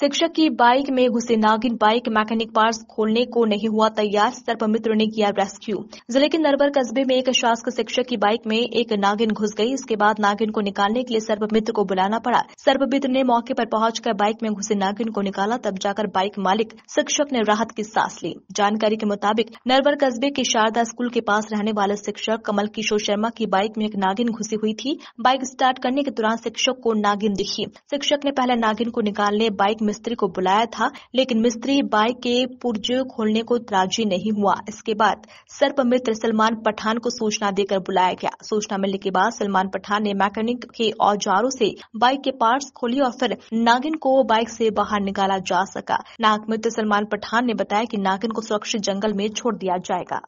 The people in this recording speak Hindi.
शिक्षक की बाइक में घुसे नागिन बाइक मैकेनिक पार्ट खोलने को नहीं हुआ तैयार सर्प मित्र ने किया रेस्क्यू जिले के नरबर कस्बे में एक शासक शिक्षक की बाइक में एक नागिन घुस गई इसके बाद नागिन को निकालने के लिए मित्र को बुलाना पड़ा मित्र ने मौके पर पहुंचकर बाइक में घुसे नागिन को निकाला तब जाकर बाइक मालिक शिक्षक ने राहत की सांस ली जानकारी के मुताबिक नरबर कस्बे के शारदा स्कूल के पास रहने वाले शिक्षक कमल किशोर शर्मा की बाइक में एक नागिन घुसी हुई थी बाइक स्टार्ट करने के दौरान शिक्षक को नागिन दिखी शिक्षक ने पहले नागिन को निकालने बाइक मिस्त्री को बुलाया था लेकिन मिस्त्री बाइक के पुर्जे खोलने को राजी नहीं हुआ इसके बाद सर्प मित्र सलमान पठान को सूचना देकर बुलाया गया सूचना मिलने के बाद सलमान पठान ने मैकेनिक के औजारों से बाइक के पार्ट्स खोली और फिर नागिन को बाइक से बाहर निकाला जा सका नाग मित्र सलमान पठान ने बताया कि नागिन को सुरक्षित जंगल में छोड़ दिया जाएगा